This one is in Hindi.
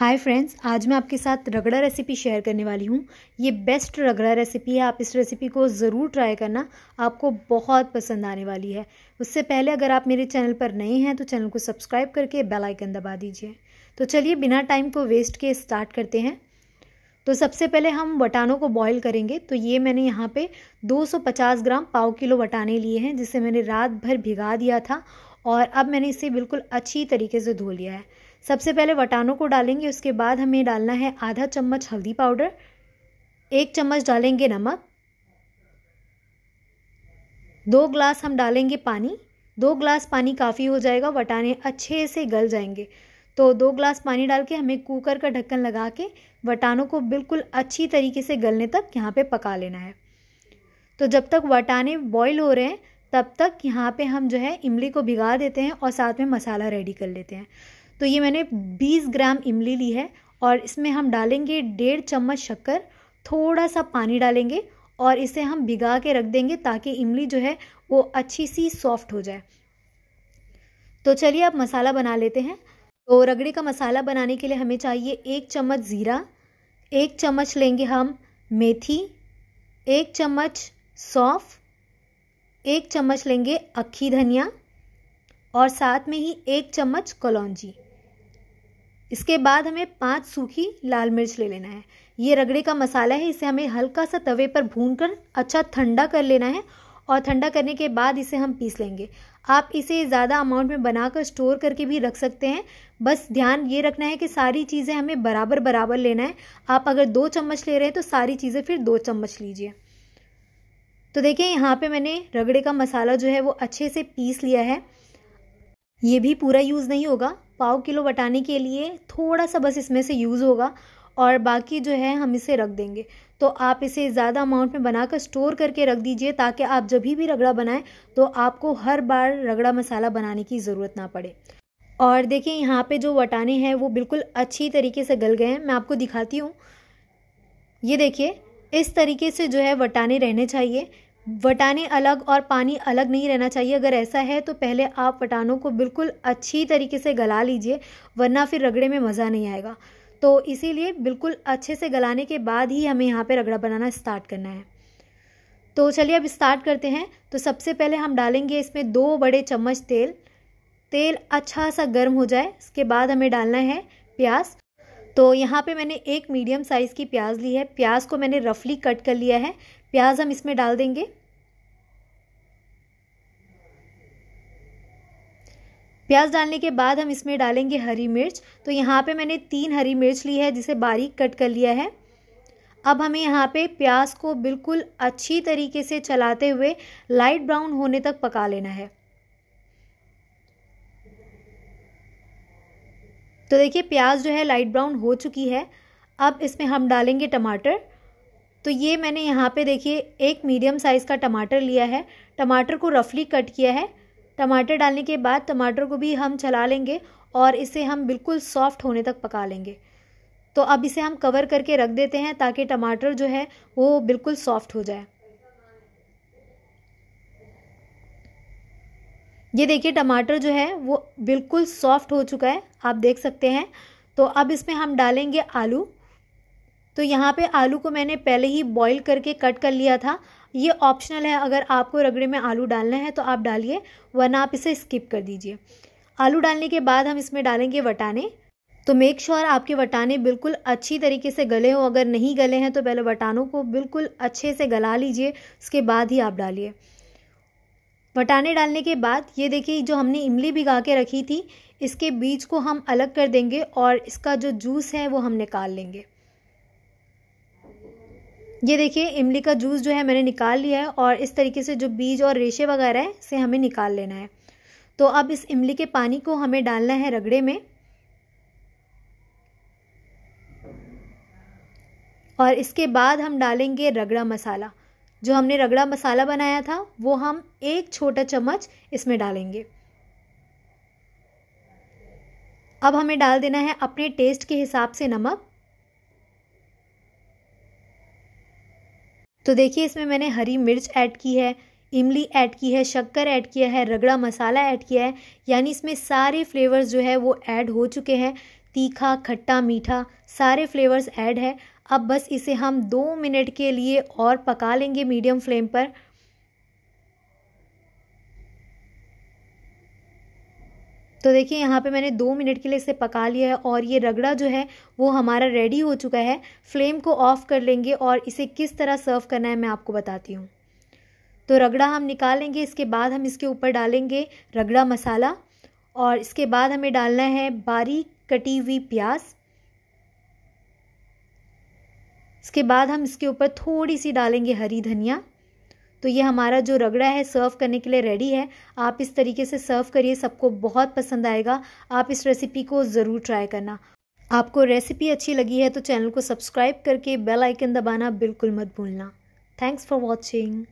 हाय फ्रेंड्स आज मैं आपके साथ रगड़ा रेसिपी शेयर करने वाली हूँ ये बेस्ट रगड़ा रेसिपी है आप इस रेसिपी को ज़रूर ट्राई करना आपको बहुत पसंद आने वाली है उससे पहले अगर आप मेरे चैनल पर नए हैं तो चैनल को सब्सक्राइब करके बेल आइकन दबा दीजिए तो चलिए बिना टाइम को वेस्ट के स्टार्ट करते हैं तो सबसे पहले हम वटानों को बॉईल करेंगे तो ये मैंने यहाँ पे 250 ग्राम पाव किलो वटाने लिए हैं जिसे मैंने रात भर भिगा दिया था और अब मैंने इसे बिल्कुल अच्छी तरीके से धो लिया है सबसे पहले वटानों को डालेंगे उसके बाद हमें डालना है आधा चम्मच हल्दी पाउडर एक चम्मच डालेंगे नमक दो ग्लास हम डालेंगे पानी दो ग्लास पानी काफ़ी हो जाएगा वटाने अच्छे से गल जाएंगे तो दो ग्लास पानी डाल के हमें कुकर का ढक्कन लगा के वटानों को बिल्कुल अच्छी तरीके से गलने तक यहाँ पे पका लेना है तो जब तक वटाने बॉईल हो रहे हैं तब तक यहाँ पे हम जो है इमली को भिगा देते हैं और साथ में मसाला रेडी कर लेते हैं तो ये मैंने 20 ग्राम इमली ली है और इसमें हम डालेंगे डेढ़ चम्मच शक्कर थोड़ा सा पानी डालेंगे और इसे हम भिगा के रख देंगे ताकि इमली जो है वो अच्छी सी सॉफ्ट हो जाए तो चलिए अब मसाला बना लेते हैं तो रगड़े का मसाला बनाने के लिए हमें चाहिए एक चम्मच ज़ीरा एक चम्मच लेंगे हम मेथी एक चम्मच सौंफ एक चम्मच लेंगे अक्खी धनिया और साथ में ही एक चम्मच कलौजी इसके बाद हमें पाँच सूखी लाल मिर्च ले लेना है ये रगड़े का मसाला है इसे हमें हल्का सा तवे पर भून कर अच्छा ठंडा कर लेना है और ठंडा करने के बाद इसे हम पीस लेंगे आप इसे ज़्यादा अमाउंट में बनाकर स्टोर करके भी रख सकते हैं बस ध्यान ये रखना है कि सारी चीज़ें हमें बराबर बराबर लेना है आप अगर दो चम्मच ले रहे हैं तो सारी चीज़ें फिर दो चम्मच लीजिए तो देखिए यहाँ पे मैंने रगड़े का मसाला जो है वो अच्छे से पीस लिया है ये भी पूरा यूज़ नहीं होगा पाव किलो बटाने के लिए थोड़ा सा बस इसमें से यूज़ होगा और बाकी जो है हम इसे रख देंगे तो आप इसे ज़्यादा अमाउंट में बनाकर स्टोर करके रख दीजिए ताकि आप जब भी रगड़ा बनाएं तो आपको हर बार रगड़ा मसाला बनाने की ज़रूरत ना पड़े और देखिए यहाँ पे जो वटाने हैं वो बिल्कुल अच्छी तरीके से गल गए हैं मैं आपको दिखाती हूँ ये देखिए इस तरीके से जो है वटाने रहने चाहिए वटाने अलग और पानी अलग नहीं रहना चाहिए अगर ऐसा है तो पहले आप वटानों को बिल्कुल अच्छी तरीके से गला लीजिए वरना फिर रगड़े में मज़ा नहीं आएगा तो इसीलिए बिल्कुल अच्छे से गलाने के बाद ही हमें यहाँ पे रगड़ा बनाना स्टार्ट करना है तो चलिए अब स्टार्ट करते हैं तो सबसे पहले हम डालेंगे इसमें दो बड़े चम्मच तेल तेल अच्छा सा गर्म हो जाए इसके बाद हमें डालना है प्याज तो यहाँ पे मैंने एक मीडियम साइज़ की प्याज ली है प्याज को मैंने रफली कट कर लिया है प्याज हम इसमें डाल देंगे प्याज डालने के बाद हम इसमें डालेंगे हरी मिर्च तो यहाँ पे मैंने तीन हरी मिर्च ली है जिसे बारीक कट कर लिया है अब हमें यहाँ पे प्याज को बिल्कुल अच्छी तरीके से चलाते हुए लाइट ब्राउन होने तक पका लेना है तो देखिए प्याज जो है लाइट ब्राउन हो चुकी है अब इसमें हम डालेंगे टमाटर तो ये मैंने यहाँ पे देखिए एक मीडियम साइज़ का टमाटर लिया है टमाटर को रफली कट किया है टमाटर डालने के बाद टमाटर को भी हम चला लेंगे और इसे हम बिल्कुल सॉफ्ट होने तक पका लेंगे तो अब इसे हम कवर करके रख देते हैं ताकि टमाटर जो है वो बिल्कुल सॉफ्ट हो जाए ये देखिए टमाटर जो है वो बिल्कुल सॉफ्ट हो चुका है आप देख सकते हैं तो अब इसमें हम डालेंगे आलू तो यहाँ पे आलू को मैंने पहले ही बॉईल करके कट कर लिया था ये ऑप्शनल है अगर आपको रगड़े में आलू डालना है तो आप डालिए वरना आप इसे स्किप कर दीजिए आलू डालने के बाद हम इसमें डालेंगे वटाने तो मेक श्योर sure आपके वटाने बिल्कुल अच्छी तरीके से गले हो अगर नहीं गले हैं तो पहले वटानों को बिल्कुल अच्छे से गला लीजिए उसके बाद ही आप डालिए वटाने डालने के बाद ये देखिए जो हमने इमली भिगा के रखी थी इसके बीज को हम अलग कर देंगे और इसका जो जूस है वो हम निकाल लेंगे ये देखिए इमली का जूस जो है मैंने निकाल लिया है और इस तरीके से जो बीज और रेशे वगैरह है इसे हमें निकाल लेना है तो अब इस इमली के पानी को हमें डालना है रगड़े में और इसके बाद हम डालेंगे रगड़ा मसाला जो हमने रगड़ा मसाला बनाया था वो हम एक छोटा चम्मच इसमें डालेंगे अब हमें डाल देना है अपने टेस्ट के हिसाब से नमक तो देखिए इसमें मैंने हरी मिर्च ऐड की है इमली ऐड की है शक्कर ऐड किया है रगड़ा मसाला ऐड किया है यानी इसमें सारे फ्लेवर्स जो है वो ऐड हो चुके हैं तीखा खट्टा मीठा सारे फ्लेवर्स ऐड है अब बस इसे हम दो मिनट के लिए और पका लेंगे मीडियम फ्लेम पर तो देखिए यहाँ पे मैंने दो मिनट के लिए इसे पका लिया है और ये रगड़ा जो है वो हमारा रेडी हो चुका है फ्लेम को ऑफ़ कर लेंगे और इसे किस तरह सर्व करना है मैं आपको बताती हूँ तो रगड़ा हम निकालेंगे इसके बाद हम इसके ऊपर डालेंगे रगड़ा मसाला और इसके बाद हमें डालना है बारीक कटी हुई प्याज इसके बाद हम इसके ऊपर थोड़ी सी डालेंगे हरी धनिया तो ये हमारा जो रगड़ा है सर्व करने के लिए रेडी है आप इस तरीके से सर्व करिए सबको बहुत पसंद आएगा आप इस रेसिपी को ज़रूर ट्राई करना आपको रेसिपी अच्छी लगी है तो चैनल को सब्सक्राइब करके बेल आइकन दबाना बिल्कुल मत भूलना थैंक्स फॉर वॉचिंग